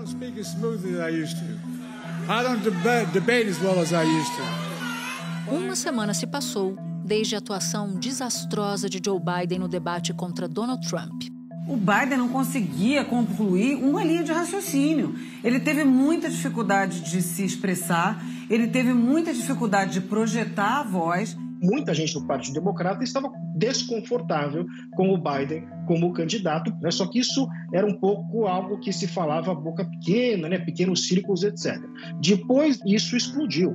don't speak as smoothly as I used to. I don't debate as well as I used to. Uma semana se passou desde a atuação desastrosa de Joe Biden no debate contra Donald Trump. O Biden não conseguia concluir uma linha de raciocínio. Ele teve muita dificuldade de se expressar, ele teve muita dificuldade de projetar a voz muita gente do Partido Democrata estava desconfortável com o Biden como candidato, né? só que isso era um pouco algo que se falava boca pequena, né? pequenos círculos, etc. Depois isso explodiu.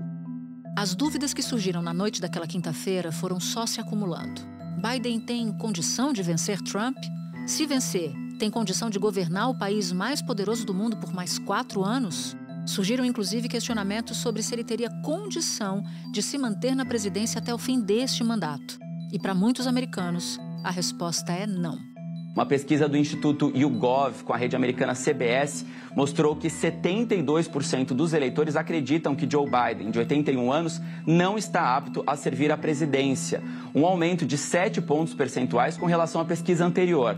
As dúvidas que surgiram na noite daquela quinta-feira foram só se acumulando. Biden tem condição de vencer Trump? Se vencer, tem condição de governar o país mais poderoso do mundo por mais quatro anos? Surgiram inclusive questionamentos sobre se ele teria condição de se manter na presidência até o fim deste mandato. E para muitos americanos, a resposta é não. Uma pesquisa do Instituto YouGov com a rede americana CBS mostrou que 72% dos eleitores acreditam que Joe Biden, de 81 anos, não está apto a servir à presidência, um aumento de 7 pontos percentuais com relação à pesquisa anterior.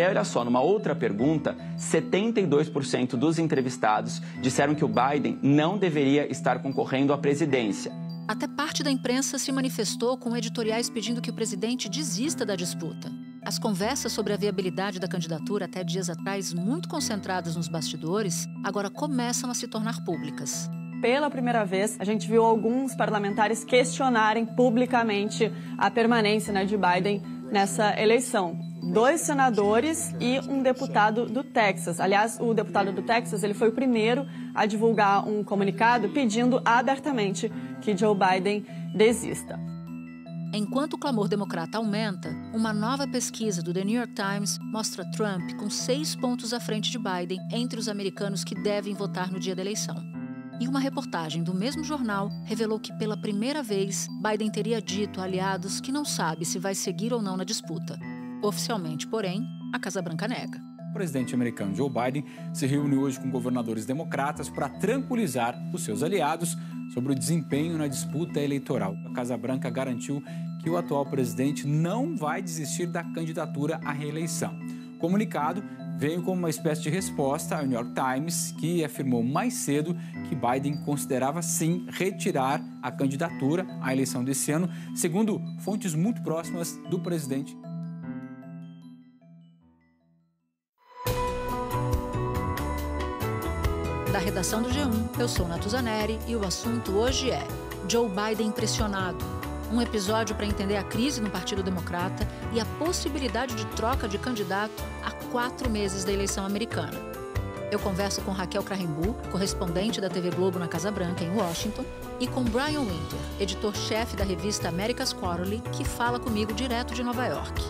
E aí, olha só, numa outra pergunta, 72% dos entrevistados disseram que o Biden não deveria estar concorrendo à presidência. Até parte da imprensa se manifestou com editoriais pedindo que o presidente desista da disputa. As conversas sobre a viabilidade da candidatura até dias atrás, muito concentradas nos bastidores, agora começam a se tornar públicas pela primeira vez, a gente viu alguns parlamentares questionarem publicamente a permanência né, de Biden nessa eleição. Dois senadores e um deputado do Texas. Aliás, o deputado do Texas ele foi o primeiro a divulgar um comunicado pedindo abertamente que Joe Biden desista. Enquanto o clamor democrata aumenta, uma nova pesquisa do The New York Times mostra Trump com seis pontos à frente de Biden entre os americanos que devem votar no dia da eleição. E uma reportagem do mesmo jornal revelou que, pela primeira vez, Biden teria dito a aliados que não sabe se vai seguir ou não na disputa. Oficialmente, porém, a Casa Branca nega. O presidente americano Joe Biden se reuniu hoje com governadores democratas para tranquilizar os seus aliados sobre o desempenho na disputa eleitoral. A Casa Branca garantiu que o atual presidente não vai desistir da candidatura à reeleição. O comunicado veio como uma espécie de resposta ao New York Times, que afirmou mais cedo que Biden considerava sim retirar a candidatura à eleição desse ano, segundo fontes muito próximas do presidente. Da redação do G1, eu sou Natuzaneri e o assunto hoje é Joe Biden pressionado um episódio para entender a crise no Partido Democrata e a possibilidade de troca de candidato a quatro meses da eleição americana. Eu converso com Raquel Krahenbu, correspondente da TV Globo na Casa Branca, em Washington, e com Brian Winter, editor-chefe da revista America's Quarterly, que fala comigo direto de Nova York.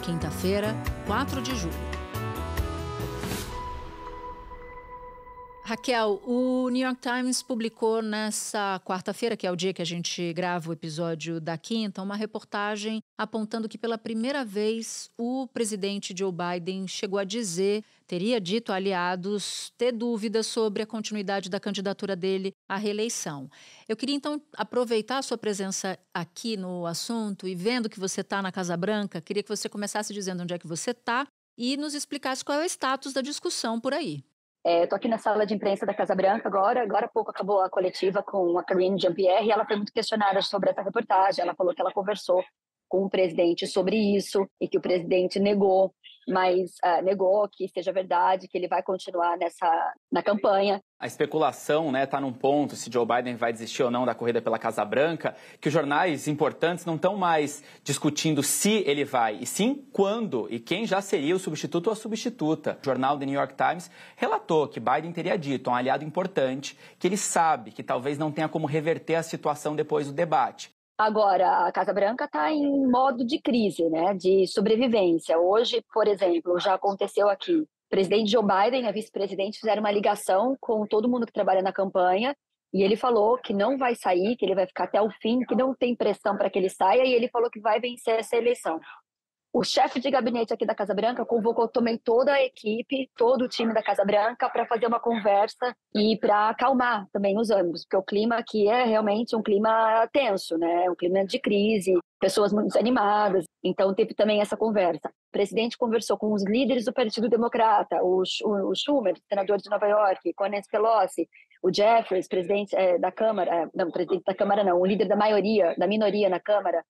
Quinta-feira, 4 de julho. Raquel, o New York Times publicou nessa quarta-feira, que é o dia que a gente grava o episódio da quinta, uma reportagem apontando que pela primeira vez o presidente Joe Biden chegou a dizer, teria dito a aliados, ter dúvidas sobre a continuidade da candidatura dele à reeleição. Eu queria então aproveitar a sua presença aqui no assunto e vendo que você está na Casa Branca, queria que você começasse dizendo onde é que você está e nos explicasse qual é o status da discussão por aí. É, Estou aqui na sala de imprensa da Casa Branca agora. Agora há pouco acabou a coletiva com a Karine Jean-Pierre e ela foi muito questionada sobre essa reportagem. Ela falou que ela conversou com o presidente sobre isso e que o presidente negou mas uh, negou que seja verdade, que ele vai continuar nessa na é, campanha. A especulação né, está num ponto se Joe Biden vai desistir ou não da corrida pela Casa Branca, que os jornais importantes não estão mais discutindo se ele vai, e sim quando e quem já seria o substituto ou a substituta. O jornal The New York Times relatou que Biden teria dito a um aliado importante que ele sabe que talvez não tenha como reverter a situação depois do debate. Agora, a Casa Branca está em modo de crise, né, de sobrevivência. Hoje, por exemplo, já aconteceu aqui. O presidente Joe Biden e a vice-presidente fizeram uma ligação com todo mundo que trabalha na campanha e ele falou que não vai sair, que ele vai ficar até o fim, que não tem pressão para que ele saia e ele falou que vai vencer essa eleição o chefe de gabinete aqui da Casa Branca convocou também toda a equipe, todo o time da Casa Branca para fazer uma conversa e para acalmar também os ânimos, porque o clima aqui é realmente um clima tenso, né? Um clima de crise, pessoas muito desanimadas. Então teve também essa conversa. O presidente conversou com os líderes do Partido Democrata, o, o Schumer, senador de Nova York, com a Nancy Pelosi, o Jeffries, presidente é, da Câmara, eh, não, presidente da Câmara não, o líder da maioria, da minoria na Câmara,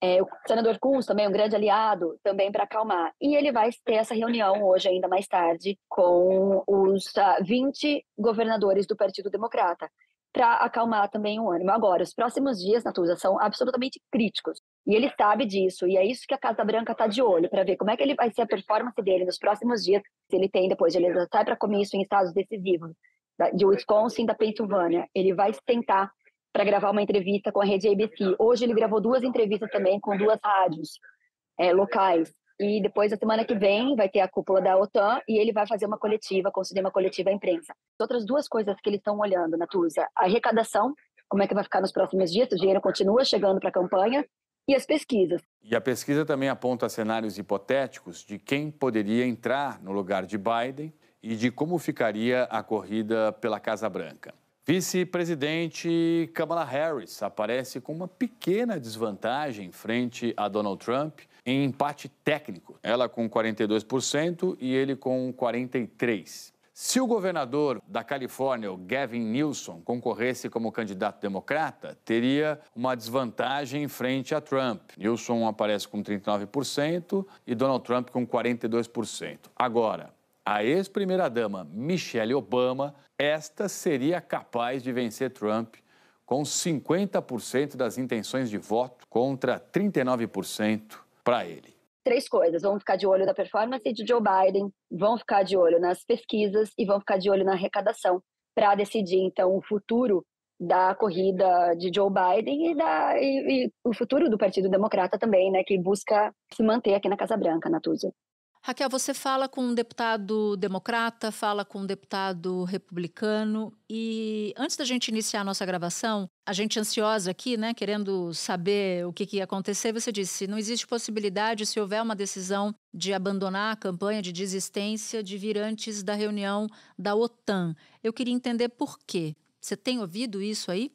é, o senador Kunz também é um grande aliado, também para acalmar. E ele vai ter essa reunião hoje, ainda mais tarde, com os uh, ah, 20 governadores do Partido Democrata, para acalmar também o ânimo. Agora, os próximos dias, Natuza, são absolutamente críticos. E ele sabe disso, e é isso que a Casa Branca está de olho, para ver como é que ele vai ser a performance dele nos próximos dias, se ele tem depois de ele sair tá para comício em estados decisivos, de Wisconsin da Pensilvânia. Ele vai tentar para gravar uma entrevista com a rede ABC. Hoje ele gravou duas entrevistas também com duas rádios é, locais. E depois, na semana que vem, vai ter a cúpula da OTAN e ele vai fazer uma coletiva, conceder uma coletiva à imprensa. Outras duas coisas que eles estão olhando, Natuza: a arrecadação, como é que vai ficar nos próximos dias, o dinheiro continua chegando para a campanha, e as pesquisas. E a pesquisa também aponta cenários hipotéticos de quem poderia entrar no lugar de Biden e de como ficaria a corrida pela Casa Branca. Vice-presidente Kamala Harris aparece com uma pequena desvantagem frente a Donald Trump em empate técnico. Ela com 42% e ele com 43%. Se o governador da Califórnia, Gavin Newsom, concorresse como candidato democrata, teria uma desvantagem frente a Trump. Newsom aparece com 39% e Donald Trump com 42%. Agora, a ex-primeira-dama Michelle Obama, esta seria capaz de vencer Trump com 50% das intenções de voto contra 39% para ele. Três coisas: vão ficar de olho na performance de Joe Biden, vão ficar de olho nas pesquisas e vão ficar de olho na arrecadação para decidir então o futuro da corrida de Joe Biden e, da, e, e o futuro do Partido Democrata também, né, que busca se manter aqui na Casa Branca, Natuza. Raquel, você fala com um deputado democrata, fala com um deputado republicano e antes da gente iniciar a nossa gravação, a gente ansiosa aqui, né, querendo saber o que, que ia acontecer, você disse: não existe possibilidade, se houver uma decisão de abandonar a campanha de desistência, de vir antes da reunião da OTAN. Eu queria entender por quê. Você tem ouvido isso aí?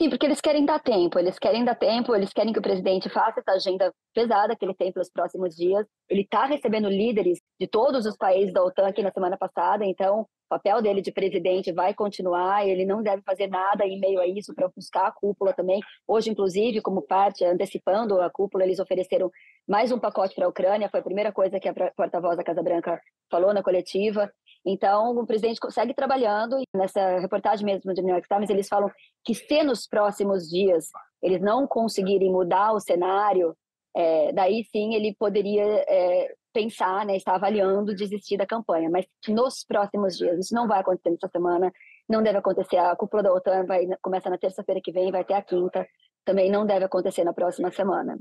Sim, porque eles querem dar tempo, eles querem dar tempo, eles querem que o presidente faça essa agenda pesada que ele tem pelos próximos dias. Ele está recebendo líderes de todos os países da OTAN aqui na semana passada, então o papel dele de presidente vai continuar, ele não deve fazer nada em meio a isso para ofuscar a cúpula também. Hoje, inclusive, como parte, antecipando a cúpula, eles ofereceram mais um pacote para a Ucrânia, foi a primeira coisa que a porta-voz da Casa Branca falou na coletiva. Então, o presidente segue trabalhando, e nessa reportagem mesmo do New York Times, eles falam que se nos próximos dias eles não conseguirem mudar o cenário, é, daí sim ele poderia é, pensar, né, estar avaliando desistir da campanha, mas nos próximos dias, isso não vai acontecer nessa semana, não deve acontecer, a cúpula da OTAN vai, começa na terça-feira que vem, vai até a quinta, também não deve acontecer na próxima semana.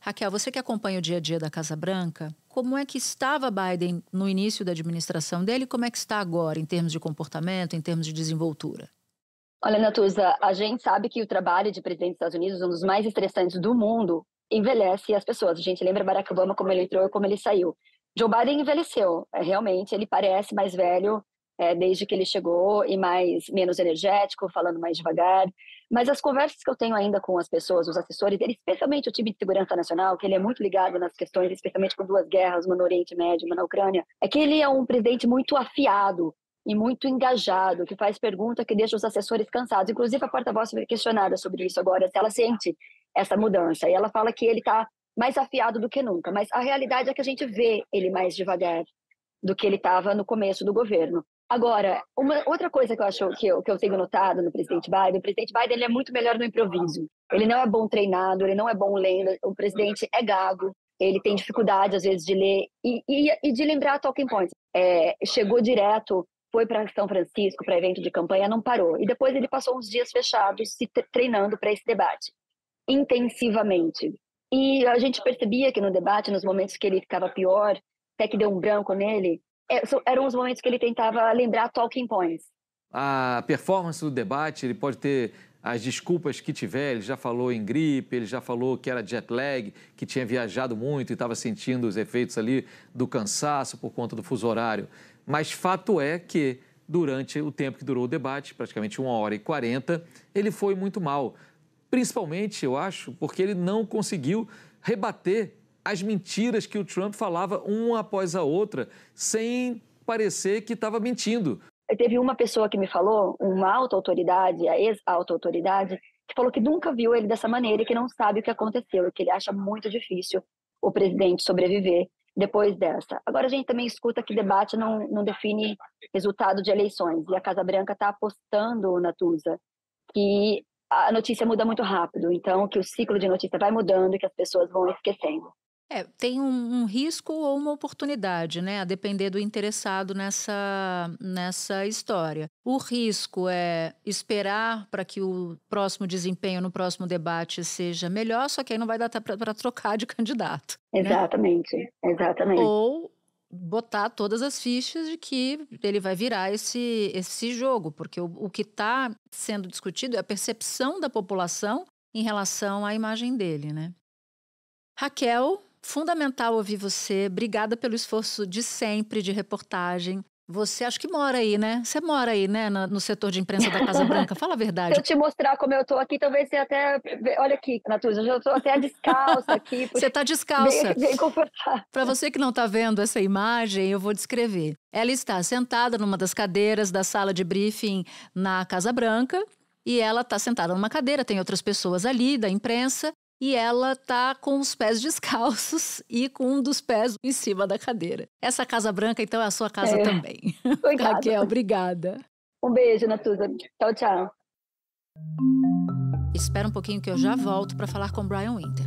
Raquel, você que acompanha o dia a dia da Casa Branca, como é que estava Biden no início da administração dele? Como é que está agora em termos de comportamento, em termos de desenvoltura? Olha, Natuza, a gente sabe que o trabalho de presidente dos Estados Unidos, um dos mais estressantes do mundo, envelhece as pessoas. A gente lembra Barack Obama como ele entrou e como ele saiu. Joe Biden envelheceu, é, realmente, ele parece mais velho é, desde que ele chegou e mais menos energético, falando mais devagar. Mas as conversas que eu tenho ainda com as pessoas, os assessores dele, especialmente o time de segurança nacional, que ele é muito ligado nas questões, especialmente com duas guerras, uma no Oriente Médio, uma na Ucrânia, é que ele é um presidente muito afiado e muito engajado, que faz pergunta que deixa os assessores cansados. Inclusive, a porta-voz foi questionada sobre isso agora, se ela sente essa mudança. E ela fala que ele está mais afiado do que nunca, mas a realidade é que a gente vê ele mais devagar do que ele estava no começo do governo. Agora, uma outra coisa que eu acho que eu, que eu tenho notado no presidente Biden, o presidente Biden ele é muito melhor no improviso. Ele não é bom treinado, ele não é bom lendo. O presidente é gago, ele tem dificuldade às vezes de ler e, e, e de lembrar talking points. É, chegou direto, foi para São Francisco para evento de campanha, não parou. E depois ele passou uns dias fechados se treinando para esse debate intensivamente. E a gente percebia que no debate, nos momentos que ele ficava pior, até que deu um branco nele, é, eram os momentos que ele tentava lembrar talking points. A performance do debate, ele pode ter as desculpas que tiver, ele já falou em gripe, ele já falou que era jet lag, que tinha viajado muito e estava sentindo os efeitos ali do cansaço por conta do fuso horário. Mas fato é que, durante o tempo que durou o debate, praticamente uma hora e quarenta, ele foi muito mal. Principalmente, eu acho, porque ele não conseguiu rebater as mentiras que o Trump falava uma após a outra, sem parecer que estava mentindo. Teve uma pessoa que me falou, uma alta autoridade, a ex-alta autoridade, que falou que nunca viu ele dessa maneira e que não sabe o que aconteceu e que ele acha muito difícil o presidente sobreviver depois dessa. Agora, a gente também escuta que debate não, não define resultado de eleições e a Casa Branca está apostando, na Tusa. que a notícia muda muito rápido, então que o ciclo de notícia vai mudando e que as pessoas vão esquecendo. É, tem um, um, risco ou uma oportunidade, né? A depender do interessado nessa, nessa história. O risco é esperar para que o próximo desempenho no próximo debate seja melhor, só que aí não vai dar para trocar de candidato. Né? Exatamente, né? exatamente. Ou botar todas as fichas de que ele vai virar esse, esse jogo, porque o, o que está sendo discutido é a percepção da população em relação à imagem dele, né? Raquel, Fundamental ouvir você. Obrigada pelo esforço de sempre de reportagem. Você acho que mora aí, né? Você mora aí, né? No, no setor de imprensa da Casa Branca. Fala a verdade. Se eu te mostrar como eu tô aqui, talvez você até. Olha aqui, Natuza, eu estou tô até descalça aqui. Você tá descalça. Bem, bem confortável. Para você que não tá vendo essa imagem, eu vou descrever. Ela está sentada numa das cadeiras da sala de briefing na Casa Branca. E ela está sentada numa cadeira, tem outras pessoas ali da imprensa, e ela tá com os pés descalços e com um dos pés em cima da cadeira. Essa Casa Branca, então, é a sua casa é. também. Obrigada. Raquel, obrigada. Um beijo, Natuza. Tchau, tchau. Espera um pouquinho que eu já volto para falar com Brian Winter.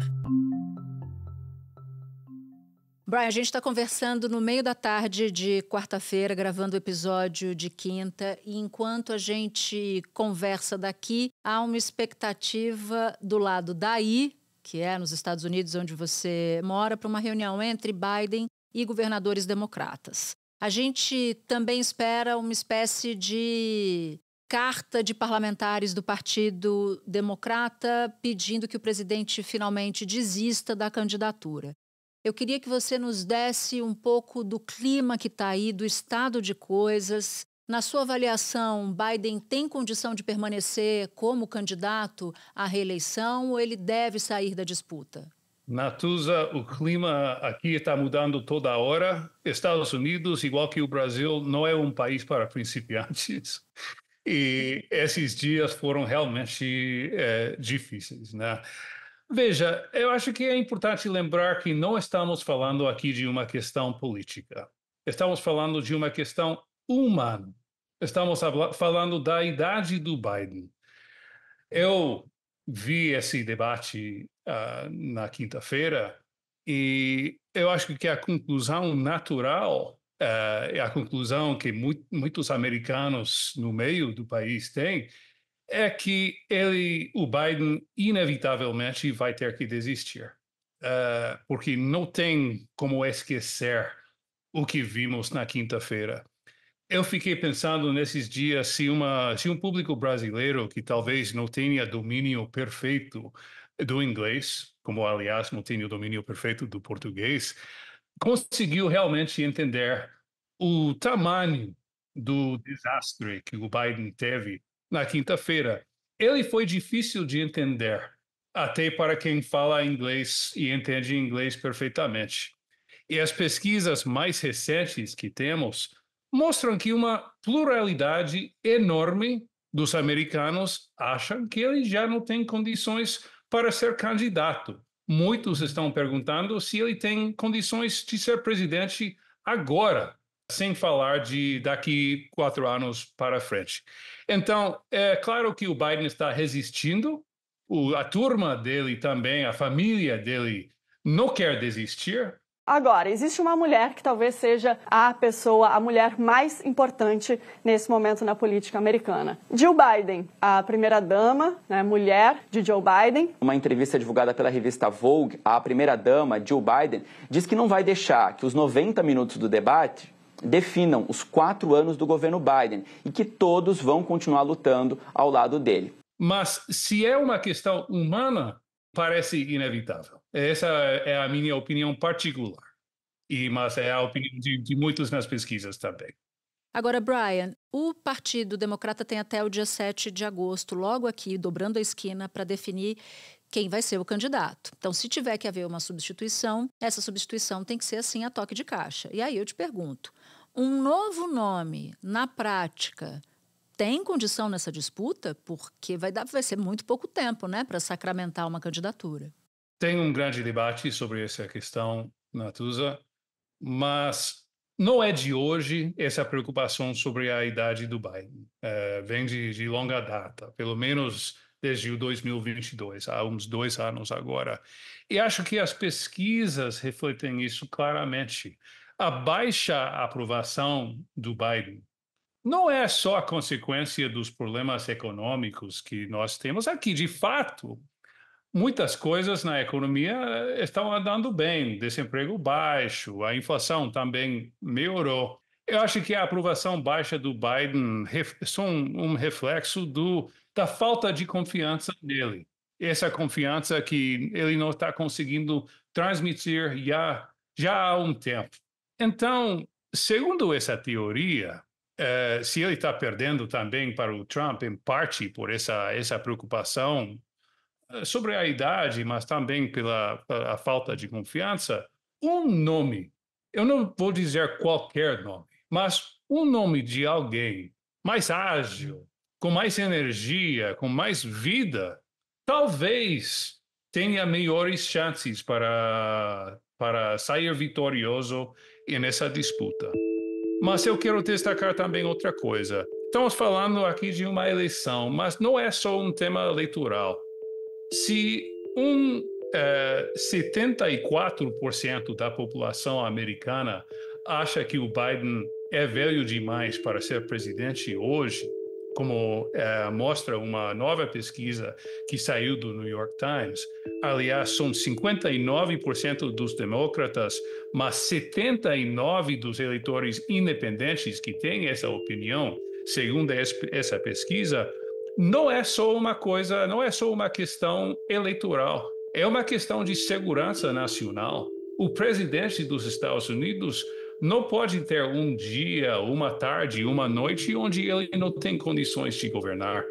Brian, a gente está conversando no meio da tarde de quarta-feira, gravando o episódio de quinta, e enquanto a gente conversa daqui, há uma expectativa do lado daí que é nos Estados Unidos, onde você mora, para uma reunião entre Biden e governadores democratas. A gente também espera uma espécie de carta de parlamentares do Partido Democrata pedindo que o presidente finalmente desista da candidatura. Eu queria que você nos desse um pouco do clima que está aí, do estado de coisas, na sua avaliação, Biden tem condição de permanecer como candidato à reeleição ou ele deve sair da disputa? Natuza, o clima aqui está mudando toda hora. Estados Unidos, igual que o Brasil, não é um país para principiantes. E esses dias foram realmente é, difíceis, né? Veja, eu acho que é importante lembrar que não estamos falando aqui de uma questão política. Estamos falando de uma questão humano. Estamos falando da idade do Biden. Eu vi esse debate uh, na quinta-feira e eu acho que a conclusão natural, uh, a conclusão que mu muitos americanos no meio do país têm, é que ele, o Biden, inevitavelmente vai ter que desistir, uh, porque não tem como esquecer o que vimos na quinta-feira. Eu fiquei pensando nesses dias se, uma, se um público brasileiro que talvez não tenha domínio perfeito do inglês, como aliás não tenho domínio perfeito do português, conseguiu realmente entender o tamanho do desastre que o Biden teve na quinta-feira. Ele foi difícil de entender, até para quem fala inglês e entende inglês perfeitamente. E as pesquisas mais recentes que temos mostram que uma pluralidade enorme dos americanos acham que ele já não tem condições para ser candidato. Muitos estão perguntando se ele tem condições de ser presidente agora, sem falar de daqui quatro anos para frente. Então, é claro que o Biden está resistindo, o, a turma dele também, a família dele não quer desistir, Agora, existe uma mulher que talvez seja a pessoa, a mulher mais importante nesse momento na política americana. Jill Biden, a primeira-dama, né, mulher de Joe Biden. Uma entrevista divulgada pela revista Vogue, a primeira-dama, Jill Biden, diz que não vai deixar que os 90 minutos do debate definam os quatro anos do governo Biden e que todos vão continuar lutando ao lado dele. Mas se é uma questão humana, parece inevitável. Essa é a minha opinião particular, e mas é a opinião de, de muitos nas pesquisas também. Agora, Brian, o Partido Democrata tem até o dia 7 de agosto, logo aqui, dobrando a esquina, para definir quem vai ser o candidato. Então, se tiver que haver uma substituição, essa substituição tem que ser assim a toque de caixa. E aí eu te pergunto: um novo nome, na prática, tem condição nessa disputa? Porque vai, dar, vai ser muito pouco tempo né, para sacramentar uma candidatura tem um grande debate sobre essa questão Natuza, mas não é de hoje essa preocupação sobre a idade do Biden. É, vem de, de, longa data, pelo menos desde o 2022, há uns dois anos agora. E acho que as pesquisas refletem isso claramente. A baixa aprovação do Biden não é só a consequência dos problemas econômicos que nós temos aqui. De fato, muitas coisas na economia eh, estão andando bem, desemprego baixo, a inflação também melhorou. Eu acho que a aprovação baixa do Biden é só um, reflexo do, da falta de confiança nele. Essa confiança que ele não está conseguindo transmitir já, já há um tempo. Então, segundo essa teoria, eh, se ele está perdendo também para o Trump, em parte por essa, essa preocupação eh, sobre a idade, mas também pela a, falta de confiança, um nome, eu não vou dizer qualquer nome, mas um nome de alguém mais ágil, com mais energia, com mais vida, talvez tenha melhores chances para, para sair vitorioso nessa disputa. Mas eu quero destacar também outra coisa. Estamos falando aqui de uma eleição, mas não é só um tema eleitoral. Se um é, eh, 74% da população americana acha que o Biden é velho demais para ser presidente hoje, como eh, mostra uma nova pesquisa que saiu do New York Times. Aliás, são 59% dos demócratas, mas 79% dos eleitores independentes que têm essa opinião. Segundo essa pesquisa, não é só uma coisa, não é só uma questão eleitoral, é uma questão de segurança nacional. O presidente dos Estados Unidos não pode ter um dia, uma tarde, uma noite onde ele não tem condições de governar.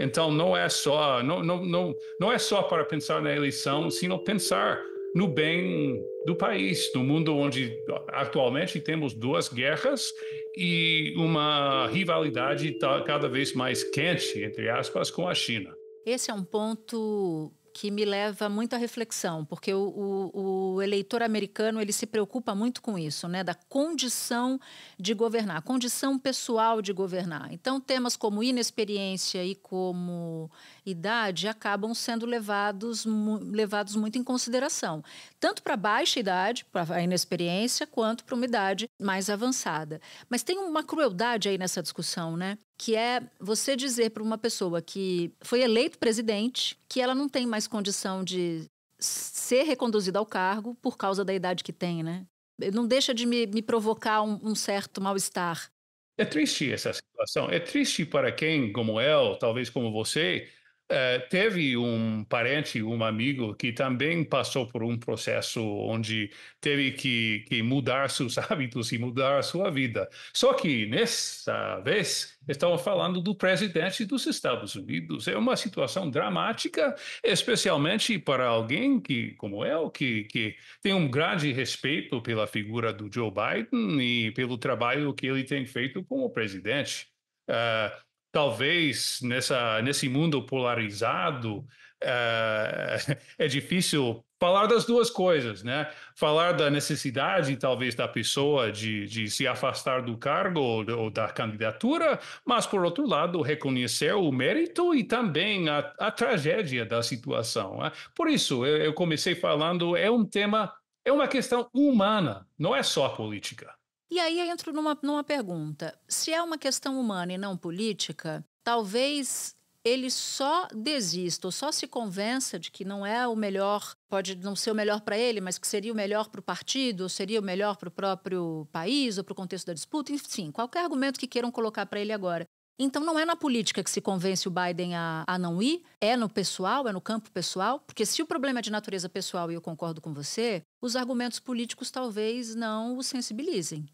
Então não é só não, não, não, não é só para pensar na eleição, sino pensar no bem do país, no mundo onde atualmente temos duas guerras e uma rivalidade cada vez mais quente, entre aspas, com a China. Esse é um ponto que me leva muito à reflexão, porque o, o, o, eleitor americano ele se preocupa muito com isso, né, da condição de governar, condição pessoal de governar. Então, temas como inexperiência e como idade acabam sendo levados, mu, levados muito em consideração, tanto para baixa idade, para a inexperiência, quanto para uma idade mais avançada. Mas tem uma crueldade aí nessa discussão, né? que é você dizer para uma pessoa que foi eleito presidente que ela não tem mais condição de ser reconduzida ao cargo por causa da idade que tem, né? Não deixa de me, me provocar um, um certo mal-estar. É triste essa situação. É triste para quem, como eu, talvez como você, é, teve um parente, um amigo que também passou por um processo onde teve que, que mudar seus hábitos e mudar sua vida. Só que nessa vez estamos falando do presidente dos Estados Unidos. É uma situação dramática, especialmente para alguém que, como eu, que, que tem um grande respeito pela figura do Joe Biden e pelo trabalho que ele tem feito como presidente. Uh, talvez nessa, nesse mundo polarizado uh, é difícil falar das duas coisas, né? Falar da necessidade, talvez, da pessoa de, de se afastar do cargo ou, ou, da candidatura, mas, por outro lado, reconhecer o mérito e também a, a tragédia da situação. Né? Por isso, eu, eu comecei falando, é um tema, é uma questão humana, não é só política. E aí eu entro numa, numa pergunta. Se é uma questão humana e não política, talvez ele só desista ou só se convença de que não é o melhor, pode não ser o melhor para ele, mas que seria o melhor para o partido, ou seria o melhor para o próprio país, ou para o contexto da disputa, enfim, qualquer argumento que queiram colocar para ele agora. Então não é na política que se convence o Biden a, a não ir, é no pessoal, é no campo pessoal, porque se o problema é de natureza pessoal, e eu concordo com você, os argumentos políticos talvez não o sensibilizem.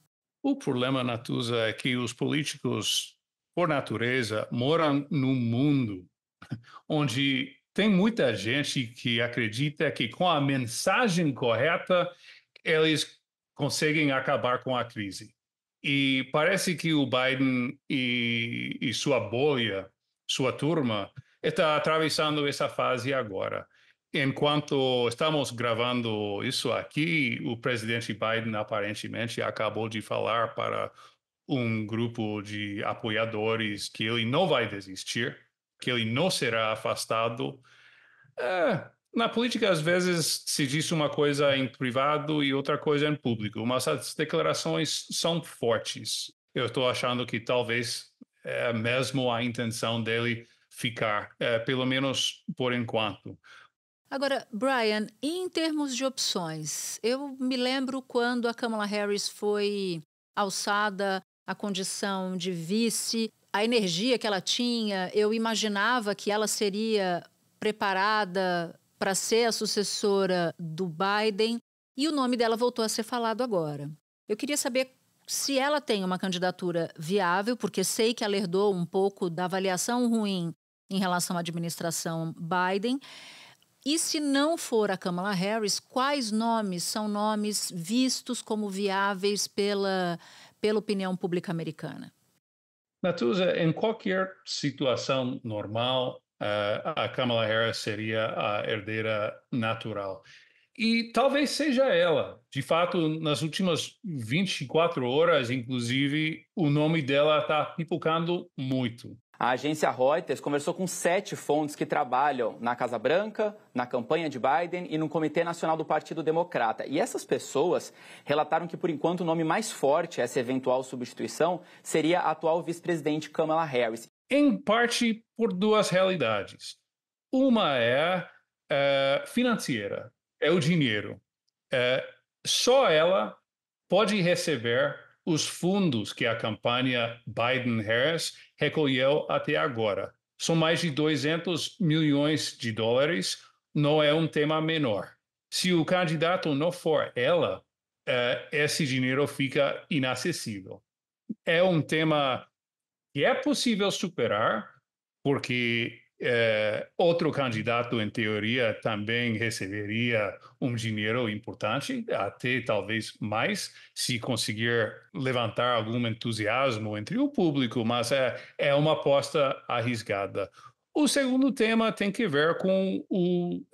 O problema, Natuza, é que os políticos, por natureza, moram num mundo onde tem muita gente que acredita que com a mensagem correta eles conseguem acabar com a crise. E parece que o Biden e, e sua bolha, sua turma, está atravessando essa fase agora. Enquanto estamos gravando isso aqui, o presidente Biden aparentemente acabou de falar para um grupo de apoiadores que ele não vai desistir, que ele não será afastado. É, na política, às vezes, se diz uma coisa em privado e outra coisa em público, mas as declarações são fortes. Eu estou achando que talvez é mesmo a intenção dele ficar, é, pelo menos por enquanto. Agora, Brian, em termos de opções, eu me lembro quando a Kamala Harris foi alçada à condição de vice, a energia que ela tinha, eu imaginava que ela seria preparada para ser a sucessora do Biden e o nome dela voltou a ser falado agora. Eu queria saber se ela tem uma candidatura viável, porque sei que ela herdou um pouco da avaliação ruim em relação à administração Biden. E se não for a Kamala Harris, quais nomes são nomes vistos como viáveis pela, pela opinião pública americana? Natuza, em qualquer situação normal, a Kamala Harris seria a herdeira natural. E talvez seja ela. De fato, nas últimas 24 horas, inclusive, o nome dela está pipocando muito. A agência Reuters conversou com sete fontes que trabalham na Casa Branca, na campanha de Biden e no Comitê Nacional do Partido Democrata. E essas pessoas relataram que, por enquanto, o nome mais forte a essa eventual substituição seria a atual vice-presidente Kamala Harris. Em parte por duas realidades. Uma é, é financeira, é o dinheiro. É, só ela pode receber os fundos que a campanha Biden-Harris recolheu até agora. São mais de 200 milhões de dólares, não é um tema menor. Se o candidato não for ela, eh, esse dinheiro fica inacessível. É um tema que é possível superar, porque é, outro candidato, em teoria, também receberia um dinheiro importante, até talvez mais, se conseguir levantar algum entusiasmo entre o público, mas é, é uma aposta arriscada. O segundo tema tem que ver com o, uh,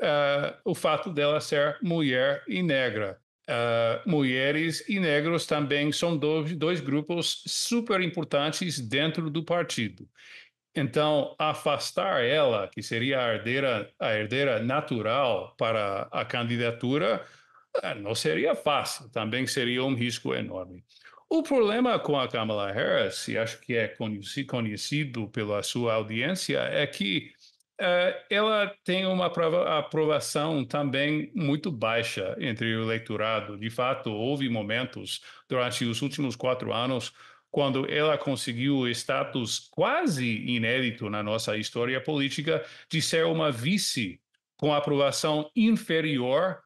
o fato dela ser mulher e negra. Uh, mulheres e negros também são dois, dois grupos super importantes dentro do partido. Então, afastar ela, que seria a herdeira, a herdeira natural para a candidatura, eh, não seria fácil, também seria um risco enorme. O problema com a Kamala Harris, e acho que é conhecido pela sua audiência, é que uh, ela tem uma aprovação também muito baixa entre o eleitorado. De fato, houve momentos durante os últimos quatro anos quando ela conseguiu o status quase inédito na nossa história política de ser uma vice com aprovação inferior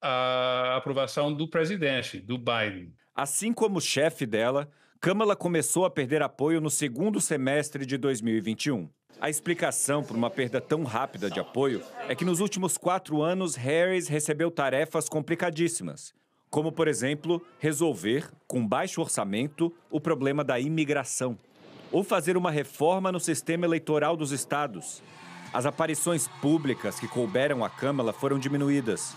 à aprovação do presidente, do Biden. Assim como chefe dela, Câmara começou a perder apoio no segundo semestre de 2021. A explicação por uma perda tão rápida de apoio é que nos últimos quatro anos Harris recebeu tarefas complicadíssimas, como, por exemplo, resolver, com baixo orçamento, o problema da imigração, ou fazer uma reforma no sistema eleitoral dos estados. As aparições públicas que couberam à Câmara foram diminuídas,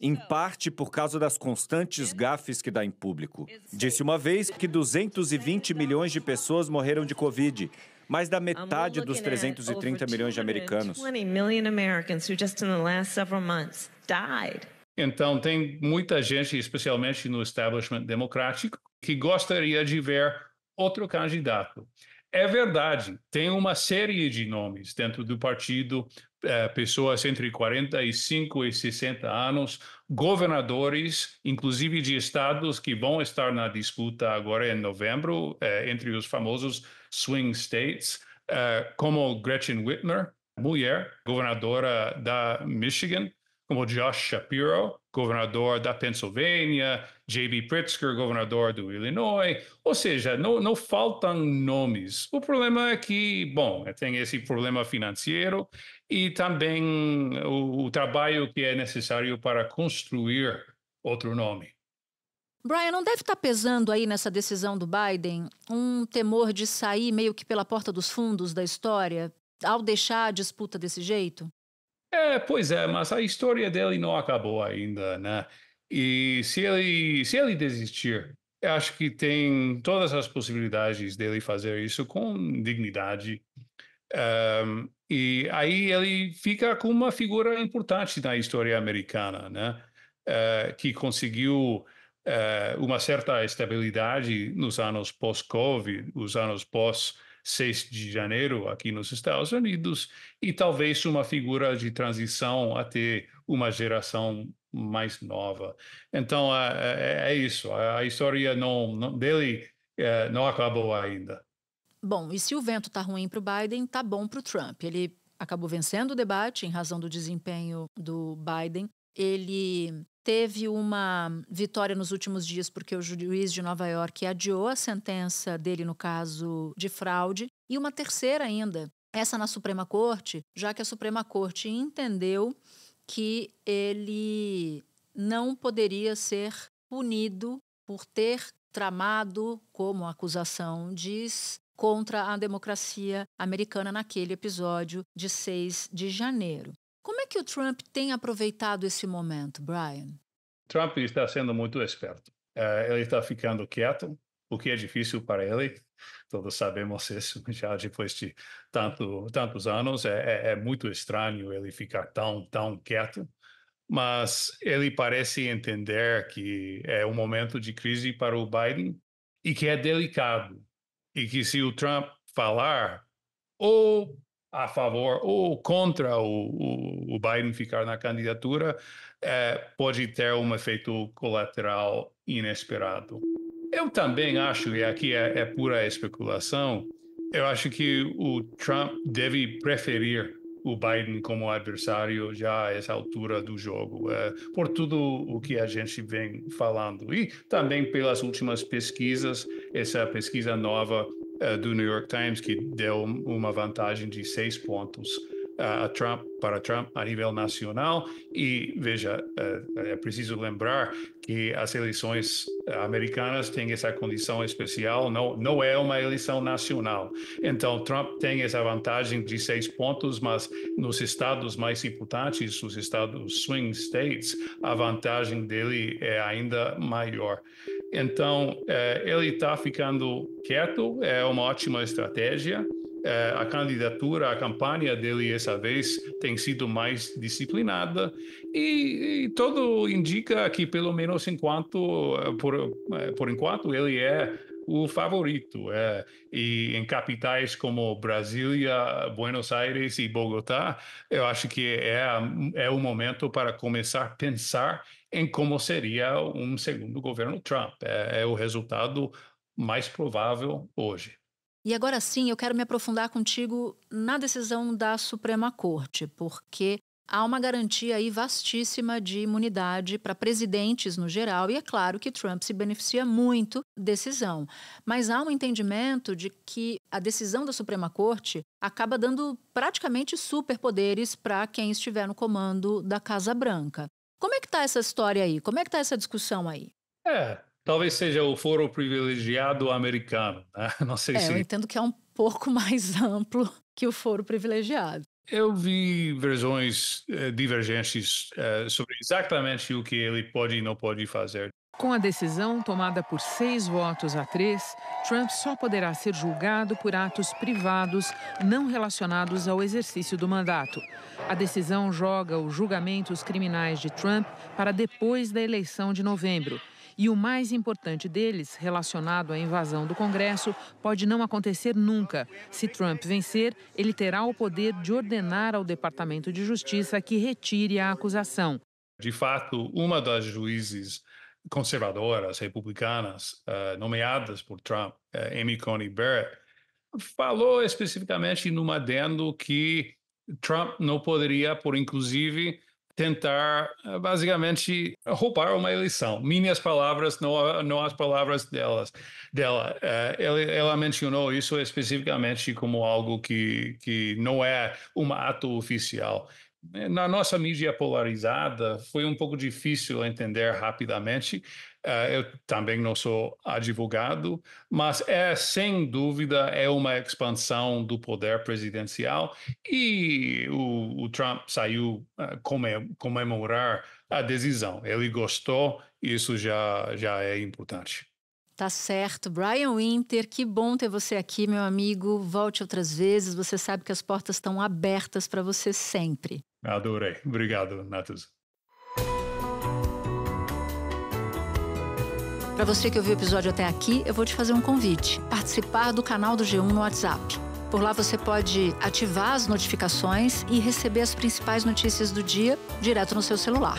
em parte por causa das constantes gafes que dá em público. Disse uma vez que 220 milhões de pessoas morreram de Covid, mais da metade dos 330 milhões de americanos. Então, tem muita gente, especialmente no establishment democrático, que gostaria de ver outro candidato. É verdade, tem uma série de nomes dentro do partido, é, pessoas entre 45 e 60 anos, governadores, inclusive de estados que vão estar na disputa agora em novembro, é, entre os famosos swing states, é, como Gretchen Whitmer, mulher, governadora da Michigan, como Josh Shapiro, governador da Pensilvânia, J.B. Pritzker, governador do Illinois. Ou seja, não, não faltam nomes. O problema é que, bom, tem esse problema financeiro e também o, o trabalho que é necessário para construir outro nome. Brian, não deve estar tá pesando aí nessa decisão do Biden um temor de sair meio que pela porta dos fundos da história ao deixar a disputa desse jeito? É, pois é, mas a história dele não acabou ainda, né? E se ele, se ele desistir, acho que tem todas as possibilidades dele fazer isso com dignidade. Um, e aí ele fica com uma figura importante na história americana, né? Uh, que conseguiu uh, uma certa estabilidade nos anos pós-Covid, os anos pós 6 de janeiro aqui nos Estados Unidos e talvez uma figura de transição até uma geração mais nova. Então é, é, é isso, a história não, não, dele é, não acabou ainda. Bom, e se o vento está ruim para o Biden, está bom para o Trump. Ele acabou vencendo o debate em razão do desempenho do Biden. Ele Teve uma vitória nos últimos dias, porque o juiz de Nova York adiou a sentença dele no caso de fraude, e uma terceira ainda, essa na Suprema Corte, já que a Suprema Corte entendeu que ele não poderia ser punido por ter tramado, como a acusação diz, contra a democracia americana naquele episódio de 6 de janeiro. Como é que o Trump tem aproveitado esse momento, Brian? Trump está sendo muito esperto. Eh, ele está ficando quieto, o que é difícil para ele. Todos sabemos isso já depois de tanto, tantos anos. É, é, é muito estranho ele ficar tão, tão quieto. Mas ele parece entender que é um momento de crise para o Biden e que é delicado. E que se o Trump falar ou a favor ou contra o, o, Biden ficar na candidatura, é, pode ter um efeito colateral inesperado. Eu também acho, e aqui é, é pura especulação, eu acho que o Trump deve preferir o Biden como adversário já a essa altura do jogo, é, por tudo o que a gente vem falando. E também pelas últimas pesquisas, essa pesquisa nova é, do New York Times, que deu uma vantagem de seis pontos a Trump para Trump a nível nacional. E veja, eh, eh, é preciso lembrar que as eleições americanas têm essa condição especial, não, não é uma eleição nacional. Então, Trump tem essa vantagem de seis pontos, mas nos estados mais importantes, os estados swing states, a vantagem dele é ainda maior. Então, eh, ele está ficando quieto, é uma ótima estratégia. É, a candidatura, a campanha dele essa vez tem sido mais disciplinada e, e todo indica que pelo menos enquanto é, por, é, por enquanto ele é o favorito. É, e em capitais como Brasília, Buenos Aires e Bogotá, eu acho que é, é o momento para começar a pensar em como seria um segundo governo Trump. É, é o resultado mais provável hoje. E agora sim, eu quero me aprofundar contigo na decisão da Suprema Corte, porque há uma garantia aí vastíssima de imunidade para presidentes no geral, e é claro que Trump se beneficia muito da decisão. Mas há um entendimento de que a decisão da Suprema Corte acaba dando praticamente superpoderes para quem estiver no comando da Casa Branca. Como é que está essa história aí? Como é que está essa discussão aí? É, Talvez seja o foro privilegiado americano, né? Não sei é, se. Eu entendo que é um pouco mais amplo que o foro privilegiado. Eu vi versões eh, divergentes eh, sobre exatamente o que ele pode e não pode fazer. Com a decisão tomada por seis votos a três, Trump só poderá ser julgado por atos privados não relacionados ao exercício do mandato. A decisão joga os julgamentos criminais de Trump para depois da eleição de novembro. E o mais importante deles, relacionado à invasão do Congresso, pode não acontecer nunca. Se Trump vencer, ele terá o poder de ordenar ao Departamento de Justiça que retire a acusação. De fato, uma das juízes conservadoras republicanas eh, nomeadas por Trump, eh, Amy Coney Barrett, falou especificamente numa adendo que Trump não poderia, por inclusive, tentar eh, basicamente roubar uma eleição. Minhas palavras, não, não as palavras delas, dela. Eh, ela, ela, mencionou isso especificamente como algo que, que não é um ato oficial. Né, na nossa mídia polarizada, foi um pouco difícil entender rapidamente. Eh, eu também não sou advogado, mas é sem dúvida é uma expansão do poder presidencial e o, o Trump saiu eh, comemorar a decisão. Ele gostou, isso já, já é importante. Tá certo. Brian Winter, que bom ter você aqui, meu amigo. Volte outras vezes, você sabe que as portas estão abertas para você sempre. Adorei. Obrigado, Natuza. Para você que ouviu o episódio até aqui, eu vou te fazer um convite: participar do canal do G1 no WhatsApp. Por lá você pode ativar as notificações e receber as principais notícias do dia direto no seu celular.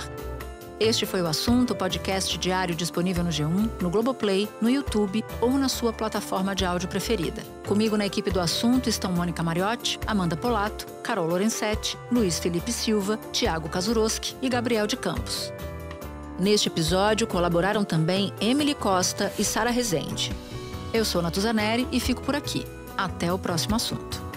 Este foi o assunto, podcast diário disponível no G1, no Globoplay, no YouTube ou na sua plataforma de áudio preferida. Comigo na equipe do assunto estão Mônica Mariotti, Amanda Polato, Carol Lorenzetti, Luiz Felipe Silva, Tiago Kazuroski e Gabriel de Campos. Neste episódio colaboraram também Emily Costa e Sara Rezende. Eu sou Natuzaneri e fico por aqui. Até o próximo assunto.